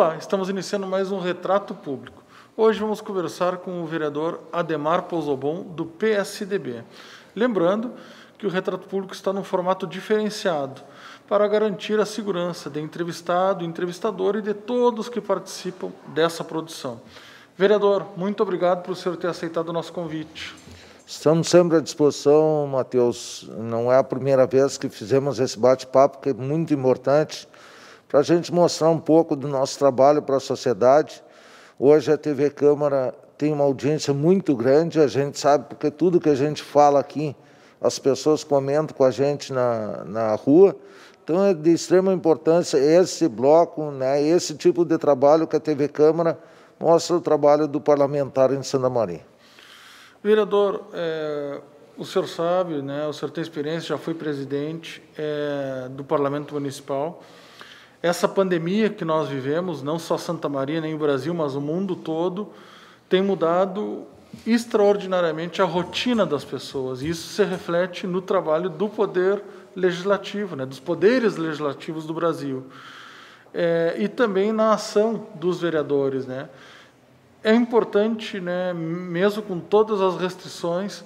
Olá, estamos iniciando mais um Retrato Público. Hoje vamos conversar com o vereador Ademar Pousobon, do PSDB. Lembrando que o Retrato Público está num formato diferenciado para garantir a segurança de entrevistado, entrevistador e de todos que participam dessa produção. Vereador, muito obrigado por o senhor ter aceitado o nosso convite. Estamos sempre à disposição, Matheus. Não é a primeira vez que fizemos esse bate-papo, que é muito importante para a gente mostrar um pouco do nosso trabalho para a sociedade. Hoje a TV Câmara tem uma audiência muito grande, a gente sabe porque tudo que a gente fala aqui, as pessoas comentam com a gente na, na rua. Então é de extrema importância esse bloco, né, esse tipo de trabalho que a TV Câmara mostra o trabalho do parlamentar em Santa Maria. Vereador, é, o senhor sabe, né, o senhor tem experiência, já foi presidente é, do Parlamento Municipal. Essa pandemia que nós vivemos, não só Santa Maria, nem o Brasil, mas o mundo todo, tem mudado extraordinariamente a rotina das pessoas. E isso se reflete no trabalho do poder legislativo, né, dos poderes legislativos do Brasil. É, e também na ação dos vereadores. Né. É importante, né, mesmo com todas as restrições,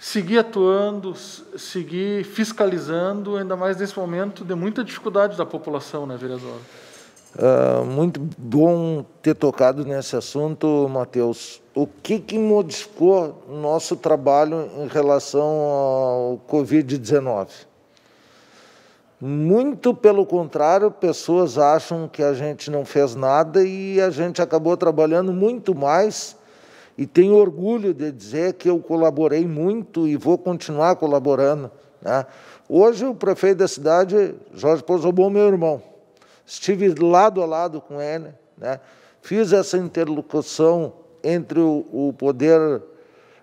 seguir atuando, seguir fiscalizando, ainda mais nesse momento de muita dificuldade da população, né, vereador? Uh, ah, muito bom ter tocado nesse assunto, Matheus. O que, que modificou nosso trabalho em relação ao Covid-19? Muito pelo contrário, pessoas acham que a gente não fez nada e a gente acabou trabalhando muito mais e tenho orgulho de dizer que eu colaborei muito e vou continuar colaborando. Né? Hoje, o prefeito da cidade, Jorge Pozobon, é meu irmão, estive lado a lado com ele, né? fiz essa interlocução entre o, o poder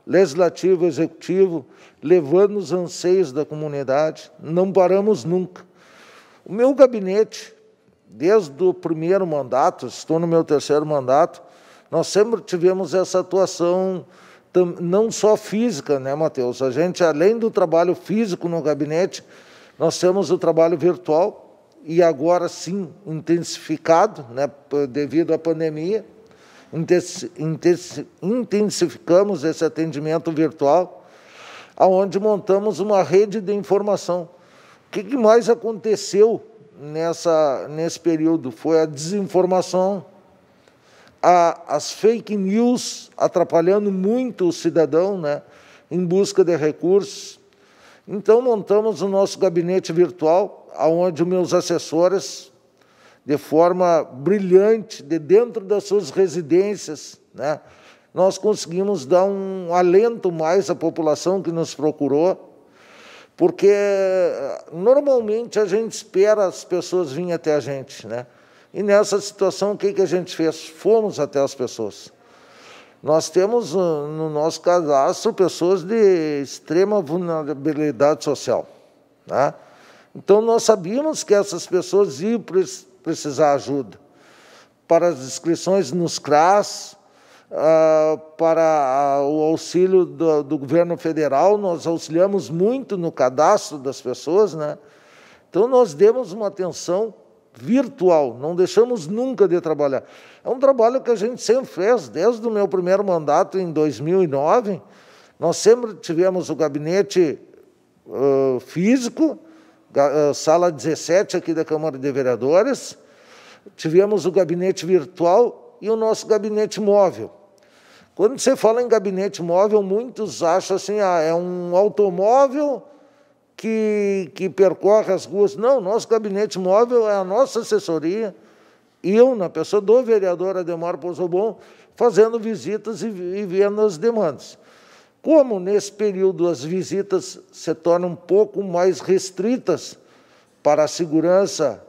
legislativo e executivo, levando os anseios da comunidade, não paramos nunca. O meu gabinete, desde o primeiro mandato, estou no meu terceiro mandato, nós sempre tivemos essa atuação não só física, né, Matheus? A gente, além do trabalho físico no gabinete, nós temos o trabalho virtual e agora sim intensificado, né, devido à pandemia, intensificamos esse atendimento virtual, aonde montamos uma rede de informação. O que mais aconteceu nessa, nesse período? Foi a desinformação, a, as fake news atrapalhando muito o cidadão, né, em busca de recursos. Então montamos o nosso gabinete virtual, aonde meus assessores, de forma brilhante, de dentro das suas residências, né, nós conseguimos dar um alento mais à população que nos procurou, porque eh, normalmente a gente espera as pessoas virem até a gente, né? E nessa situação, o que, que a gente fez? Fomos até as pessoas. Nós temos ah, no nosso cadastro pessoas de extrema vulnerabilidade social. Né? Então, nós sabíamos que essas pessoas iam precisar ajuda para as inscrições nos CRAS, ah, para ah, o auxílio do, do, governo federal, nós auxiliamos muito no cadastro das pessoas, né? Então nós demos uma atenção virtual, não deixamos nunca de trabalhar. É um trabalho que a gente sempre fez, desde o meu primeiro mandato em 2009, nós sempre tivemos o gabinete uh, físico, sala 17 aqui da Câmara de Vereadores, tivemos o gabinete virtual e o nosso gabinete móvel. Quando você fala em gabinete móvel, muitos acham assim, ah, é um automóvel que, que percorre as ruas. Não, nosso gabinete móvel é a nossa assessoria. Eu, na pessoa do vereador Ademar Pozobon, fazendo visitas e, e vendo as demandas. Como nesse período as visitas se tornam um pouco mais restritas para a segurança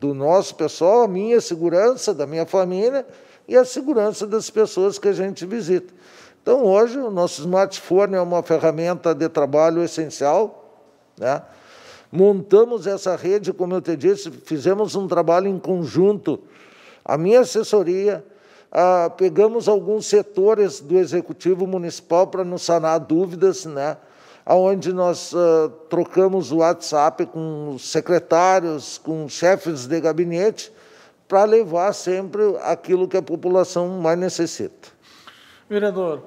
do nosso pessoal, a minha segurança, da minha família e a segurança das pessoas que a gente visita. Então, hoje, o nosso smartphone é uma ferramenta de trabalho essencial né? Montamos essa rede, como eu te disse, fizemos um trabalho em conjunto. A minha assessoria, ah, pegamos alguns setores do Executivo Municipal para nos sanar dúvidas, né? onde nós ah, trocamos o WhatsApp com secretários, com chefes de gabinete, para levar sempre aquilo que a população mais necessita. Vereador,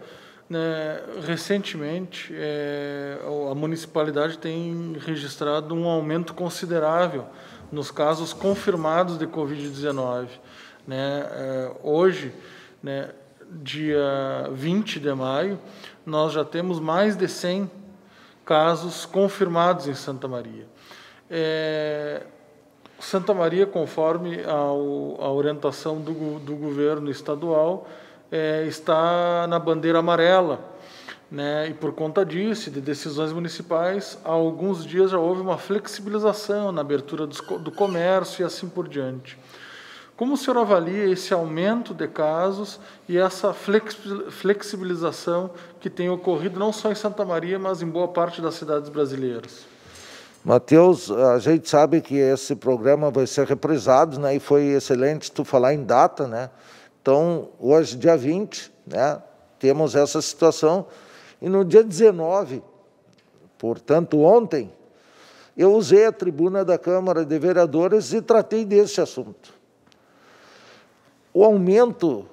né, recentemente, é, a municipalidade tem registrado um aumento considerável nos casos confirmados de Covid-19. Né, é, hoje, né, dia 20 de maio, nós já temos mais de 100 casos confirmados em Santa Maria. É, Santa Maria, conforme a, orientação do, do governo estadual, é, está na bandeira amarela. Né? E por conta disso, de decisões municipais, há alguns dias já houve uma flexibilização na abertura do comércio e assim por diante. Como o senhor avalia esse aumento de casos e essa flexibilização que tem ocorrido não só em Santa Maria, mas em boa parte das cidades brasileiras? Matheus, a gente sabe que esse programa vai ser reprisado, né? E foi excelente tu falar em data, né? Então, hoje, dia 20, né, temos essa situação. E no dia 19, portanto, ontem, eu usei a tribuna da Câmara de Vereadores e tratei desse assunto. O aumento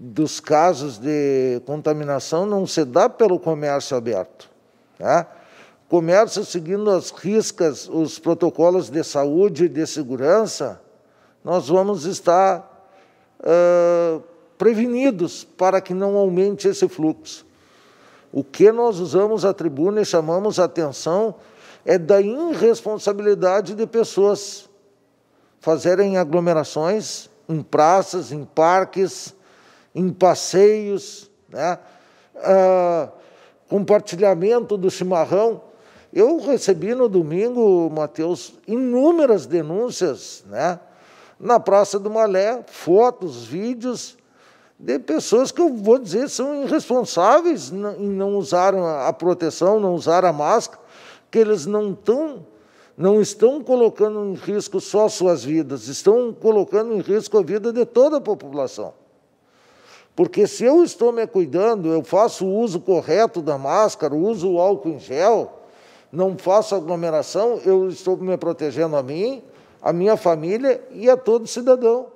dos casos de contaminação não se dá pelo comércio aberto. Né? Comércio seguindo as riscas, os protocolos de saúde e de segurança, nós vamos estar prevenidos para que não aumente esse fluxo. O que nós usamos a tribuna e chamamos a atenção é da irresponsabilidade de pessoas fazerem aglomerações em praças, em parques, em passeios, né? Ah, compartilhamento do chimarrão. Eu recebi no domingo, Matheus, inúmeras denúncias, né? na Praça do Malé, fotos, vídeos de pessoas que eu vou dizer são irresponsáveis em não usaram a proteção, não usaram a máscara, que eles não estão não estão colocando em risco só suas vidas, estão colocando em risco a vida de toda a população. Porque se eu estou me cuidando, eu faço o uso correto da máscara, uso o álcool em gel, não faço aglomeração, eu estou me protegendo a mim, à minha família e a todo cidadão.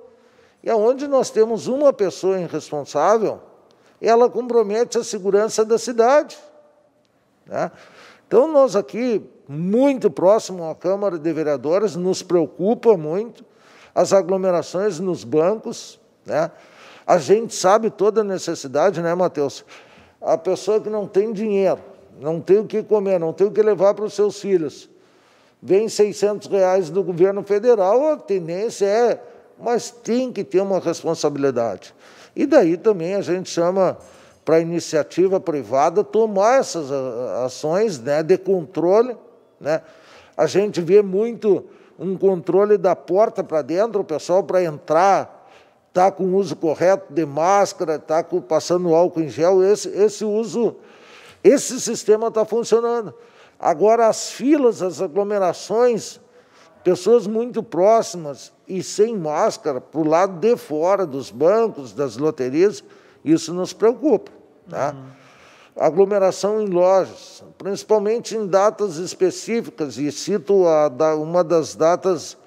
E aonde nós temos uma pessoa irresponsável, ela compromete a segurança da cidade. Né? Então, nós aqui, muito próximo à Câmara de Vereadores, nos preocupa muito as aglomerações nos bancos. Né? A gente sabe toda a necessidade, né, Matheus? A pessoa que não tem dinheiro, não tem o que comer, não tem o que levar para os seus filhos, Vem 600 reais do governo federal, a tendência é, mas tem que ter uma responsabilidade. E daí também a gente chama para a iniciativa privada tomar essas ah, ações né, de controle. Né? A gente vê muito um controle da porta para dentro, o pessoal para entrar está com o uso correto de máscara, está passando álcool em gel, esse, esse uso, esse sistema está funcionando. Agora, as filas, as aglomerações, pessoas muito próximas e sem máscara para o lado de fora dos bancos, das loterias, isso nos preocupa. Tá? Uhum. Aglomeração em lojas, principalmente em datas específicas, e cito a, da, uma das datas,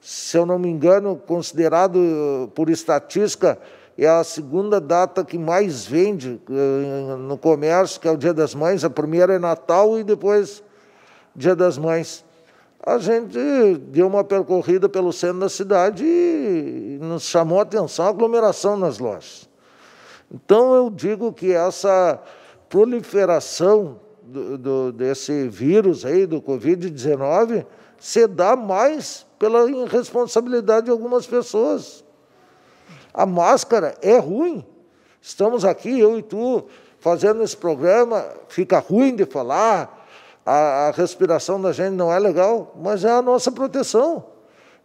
se eu não me engano, considerado eh, por estatística é a segunda data que mais vende eh, no comércio, que é o Dia das Mães. A primeira é Natal e depois Dia das Mães. A gente deu uma percorrida pelo centro da cidade e nos chamou a atenção a aglomeração nas lojas. Então, eu digo que essa proliferação do, do, desse vírus aí, do Covid-19, se dá mais pela irresponsabilidade de algumas pessoas. A máscara é ruim. Estamos aqui, eu e tu, fazendo esse programa, fica ruim de falar, a, a respiração da gente não é legal, mas é a nossa proteção.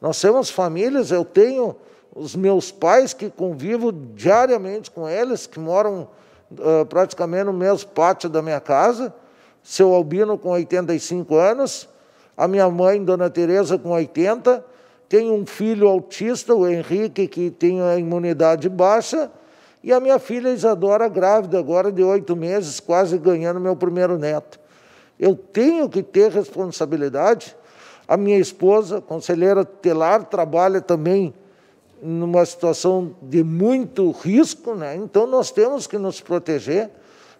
Nós temos famílias, eu tenho os meus pais que convivo diariamente com eles, que moram uh, praticamente no mesmo pátio da minha casa, seu Albino com 85 anos, a minha mãe, Dona Teresa, com 80, tenho um filho autista, o Henrique, que tem a imunidade baixa, e a minha filha Isadora, grávida agora de oito meses, quase ganhando meu primeiro neto. Eu tenho que ter responsabilidade. A minha esposa, conselheira Telar, trabalha também numa situação de muito risco, né? então nós temos que nos proteger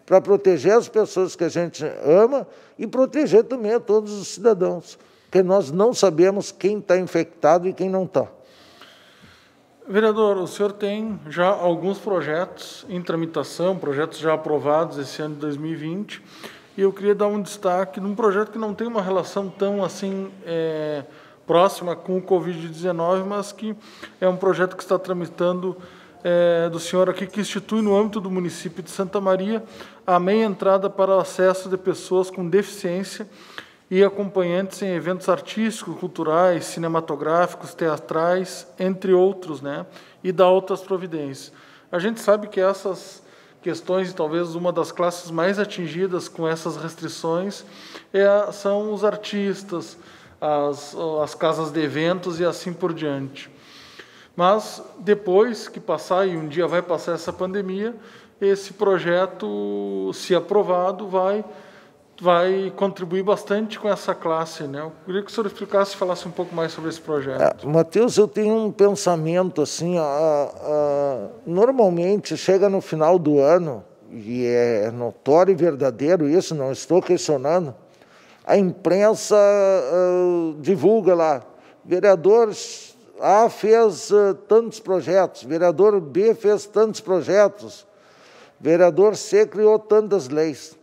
para proteger as pessoas que a gente ama e proteger também a todos os cidadãos porque nós não sabemos quem está infectado e quem não está. Vereador, o senhor tem já alguns projetos em tramitação, projetos já aprovados esse ano de 2020, e eu queria dar um destaque num projeto que não tem uma relação tão assim é, próxima com o Covid-19, mas que é um projeto que está tramitando é, do senhor aqui, que institui no âmbito do município de Santa Maria a meia entrada para o acesso de pessoas com deficiência e acompanhantes em eventos artísticos, culturais, cinematográficos, teatrais, entre outros, né? e dá outras providências. A gente sabe que essas questões, e talvez uma das classes mais atingidas com essas restrições, é, são os artistas, as, as casas de eventos e assim por diante. Mas depois que passar, e um dia vai passar essa pandemia, esse projeto, se aprovado, vai vai contribuir bastante com essa classe. Né? Eu queria que o senhor explicasse e falasse um pouco mais sobre esse projeto. É, Matheus, eu tenho um pensamento assim, a, a, normalmente chega no final do ano, e é notório e verdadeiro isso, não estou questionando, a imprensa uh, divulga lá, vereador A fez uh, tantos projetos, vereador B fez tantos projetos, vereador C criou tantas leis.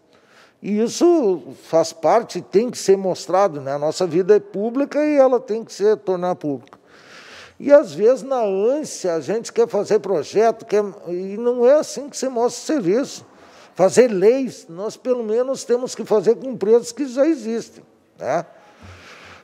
E isso faz parte, tem que ser mostrado, né? A nossa vida é pública e ela tem que se tornar pública. E às vezes, na ânsia, a gente quer fazer projeto, quer... e não é assim que se mostra o serviço. Fazer leis, nós pelo menos temos que fazer com empresas que já existem. Né?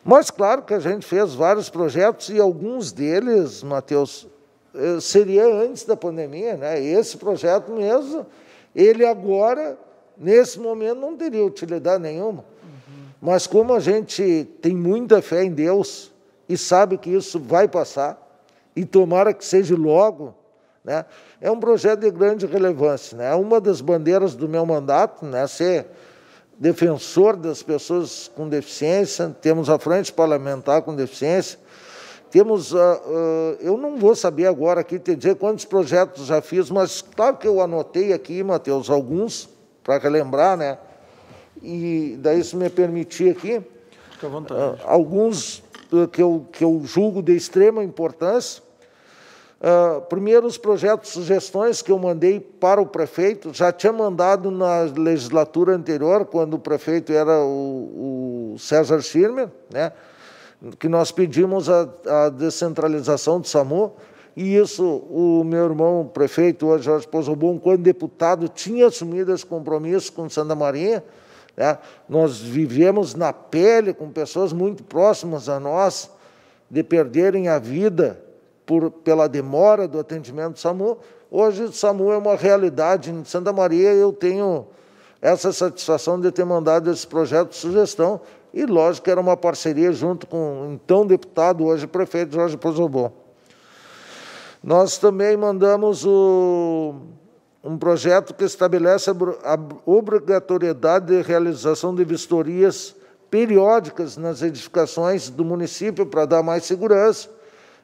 Mas claro que a gente fez vários projetos e alguns deles, Matheus, eh, seria antes da pandemia, né? Esse projeto mesmo, ele agora nesse momento não teria utilidade nenhuma. Mas como a gente tem muita fé em Deus e sabe que isso vai passar, e tomara que seja logo, né? é um projeto de grande relevância. Né. É né? uma das bandeiras do meu mandato, né? ser defensor das pessoas com deficiência, temos a frente parlamentar com deficiência, temos, uh, uh, eu não vou saber agora aqui te dizer quantos projetos já fiz, mas claro que eu anotei aqui, Matheus, alguns, para relembrar, né? E daí se me permitir aqui, à vontade. Ah, alguns ah, que eu, que eu julgo de extrema importância. Uh, primeiro, os projetos sugestões que eu mandei para o prefeito, já tinha mandado na legislatura anterior, quando o prefeito era o, o César Schirmer, né? que nós pedimos a, a descentralização do SAMU, e isso o meu irmão prefeito, hoje Jorge Pouso Bom, quando deputado, tinha assumido esse compromisso com Santa Maria. Né? Nós vivemos na pele com pessoas muito próximas a nós de perderem a vida por, pela demora do atendimento do SAMU. Hoje o SAMU é uma realidade em Santa Maria eu tenho essa satisfação de ter mandado esse projeto de sugestão e, lógico, era uma parceria junto com o então deputado, hoje prefeito Jorge Pozobon. Nós também mandamos o, um projeto que estabelece a obrigatoriedade de realização de vistorias periódicas nas edificações do município para dar mais segurança,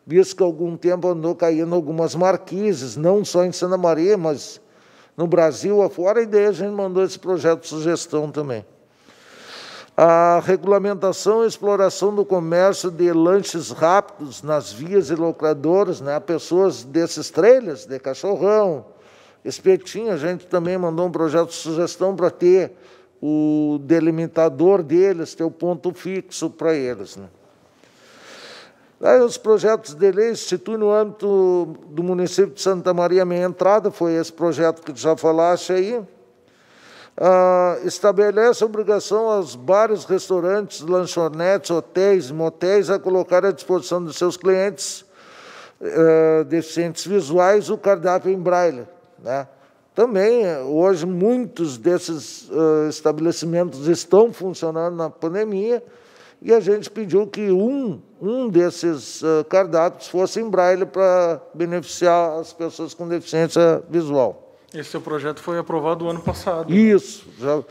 visto que algum tempo andou caindo algumas marquises, não só em Santa Maria, mas no Brasil afora, e daí a gente mandou esse projeto de sugestão também a regulamentação e exploração do comércio de lanches rápidos nas vias e locadoras, né? pessoas desses trailers, de cachorrão, espetinho, a gente também mandou um projeto de sugestão para ter o delimitador deles, ter o ponto fixo para eles. Né? Aí os projetos de lei instituem no âmbito do município de Santa Maria Meia Entrada, foi esse projeto que tu já falaste aí, ah, estabelece obrigação aos bares, restaurantes, lanchonetes, hotéis, motéis a colocar à disposição dos seus clientes eh, deficientes visuais o cardápio em braille. Né? Também, eh, hoje, muitos desses eh, estabelecimentos estão funcionando na pandemia e a gente pediu que um, um desses cardápios fosse em braille para beneficiar as pessoas com deficiência visual. Esse seu projeto foi aprovado ano passado. Isso. Já...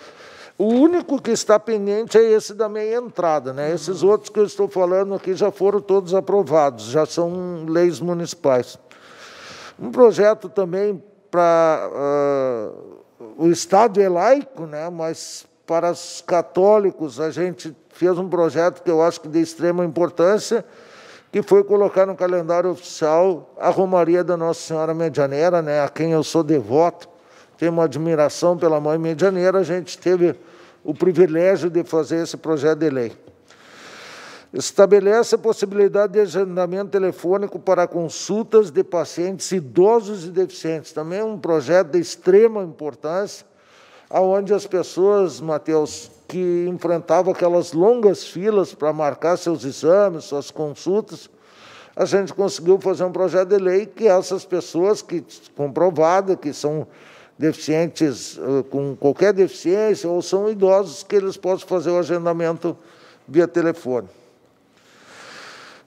O único que está pendente é esse da meia entrada, né? Uhum. Esses outros que eu estou falando aqui já foram todos aprovados, já são leis municipais. Um projeto também para uh, o Estado é laico, né? Mas para os católicos a gente fez um projeto que eu acho que é de extrema importância que foi colocar no calendário oficial a Romaria da Nossa Senhora Medianeira, né, a quem eu sou devoto, tenho uma admiração pela Mãe Medianeira, a gente teve o privilégio de fazer esse projeto de lei. Estabelece a possibilidade de agendamento telefônico para consultas de pacientes idosos e deficientes. Também é um projeto de extrema importância, aonde as pessoas, Mateus, que enfrentavam aquelas longas filas para marcar seus exames, suas consultas, a gente conseguiu fazer um projeto de lei que essas pessoas que comprovada que são deficientes com qualquer deficiência ou são idosos que eles possam fazer o agendamento via telefone.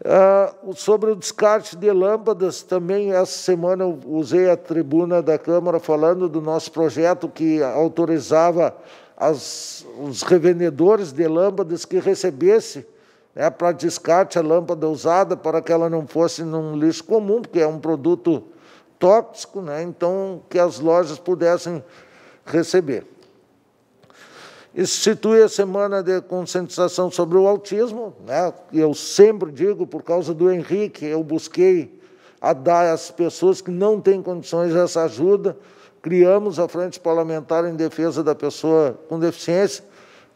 Uh, sobre o descarte de lâmpadas, também essa semana eu usei a tribuna da Câmara falando do nosso projeto que autorizava as, os revendedores de lâmpadas que recebesse né, para descarte a lâmpada usada, para que ela não fosse num lixo comum, porque é um produto tóxico, né, então que as lojas pudessem receber institui a semana de conscientização sobre o autismo. Né? Eu sempre digo, por causa do Henrique, eu busquei a dar às pessoas que não têm condições essa ajuda. Criamos a Frente Parlamentar em Defesa da Pessoa com Deficiência.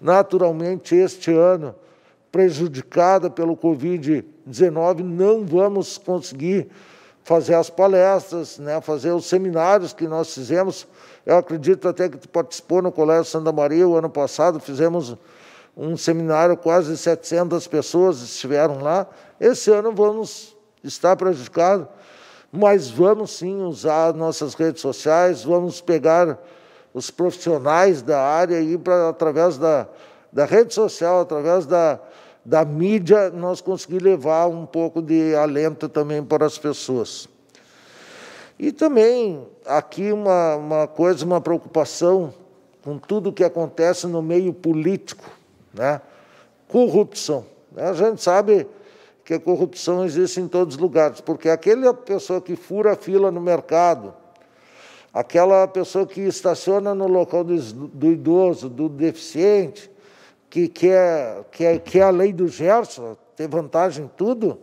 Naturalmente, este ano, prejudicada pelo Covid-19, não vamos conseguir fazer as palestras, né, fazer os seminários que nós fizemos. Eu acredito até que tu participou no Colégio Santa Maria o ano passado, fizemos um seminário, quase 700 pessoas estiveram lá. Esse ano vamos estar prejudicados, mas vamos sim usar nossas redes sociais, vamos pegar os profissionais da área e, pra, através da, da rede social, através da, da mídia nós conseguir levar um pouco de alento também para as pessoas. E também aqui uma, uma coisa, uma preocupação com tudo que acontece no meio político, né? corrupção. A gente sabe que a corrupção existe em todos os lugares, porque aquela é pessoa que fura a fila no mercado, aquela pessoa que estaciona no local do, do idoso, do deficiente, que, que, é, que, é, que é a lei do Gerson, ter vantagem em tudo,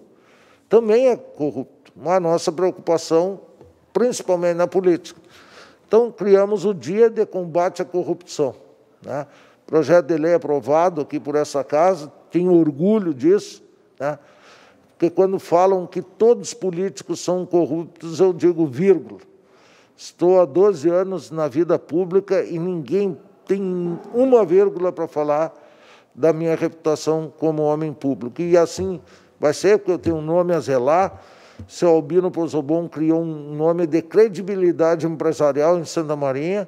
também é corrupto. é a nossa preocupação, principalmente na política. Então, criamos o Dia de Combate à Corrupção. Né? Projeto de lei aprovado aqui por essa casa, tenho orgulho disso, né? porque quando falam que todos os políticos são corruptos, eu digo vírgula. Estou há 12 anos na vida pública e ninguém tem uma vírgula para falar da minha reputação como homem público. E assim vai ser, porque eu tenho um nome a zelar. Seu Albino Pozobon criou um nome de credibilidade empresarial em Santa Maria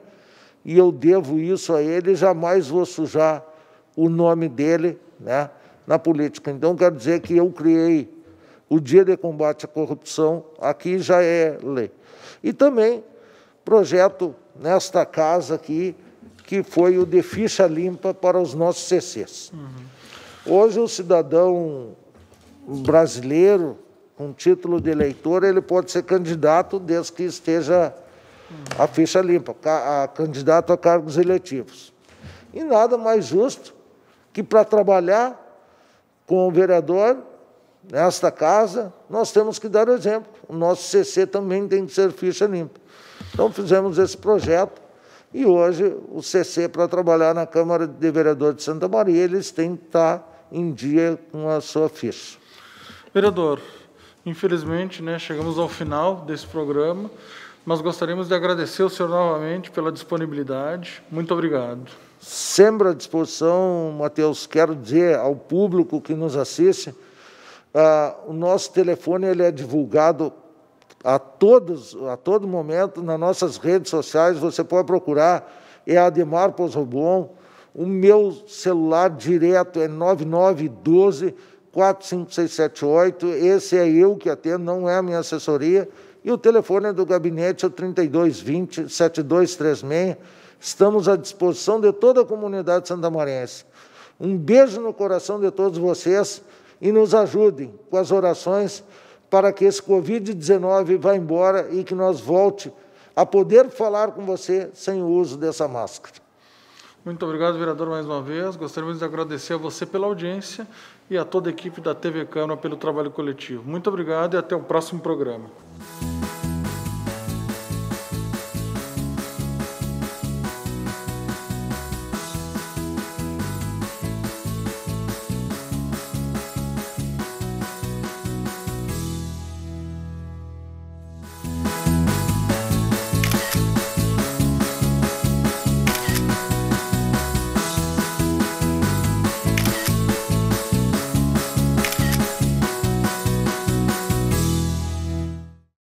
e eu devo isso a ele, jamais vou sujar o nome dele né, na política. Então, quero dizer que eu criei o Dia de Combate à Corrupção, aqui já é lei. E também projeto nesta casa aqui que foi o de ficha limpa para os nossos CCs. Hoje, o cidadão brasileiro, com título de eleitor, ele pode ser candidato desde que esteja a ficha limpa, a, a candidato a cargos eletivos. E nada mais justo que para trabalhar com o vereador nesta casa, nós temos que dar exemplo. O nosso CC também tem que ser ficha limpa. Então fizemos esse projeto e hoje o CC, para trabalhar na Câmara de Vereadores de Santa Maria, eles têm que estar em dia com a sua ficha. Vereador, infelizmente né, chegamos ao final desse programa, mas gostaríamos de agradecer o senhor novamente pela disponibilidade. Muito obrigado. Sempre à disposição, Matheus. Quero dizer ao público que nos assiste, uh, o nosso telefone ele é divulgado a, todos, a todo momento, nas nossas redes sociais, você pode procurar, é Ademar Pozobon, o meu celular direto é 9912 45678, esse é eu que atendo, não é a minha assessoria, e o telefone é do gabinete, é o 3220 7236, estamos à disposição de toda a comunidade santamarense. Um beijo no coração de todos vocês e nos ajudem com as orações para que esse Covid-19 vá embora e que nós volte a poder falar com você sem o uso dessa máscara. Muito obrigado, vereador, mais uma vez. gostaríamos de agradecer a você pela audiência e a toda a equipe da TV Câmara pelo trabalho coletivo. Muito obrigado e até o próximo programa.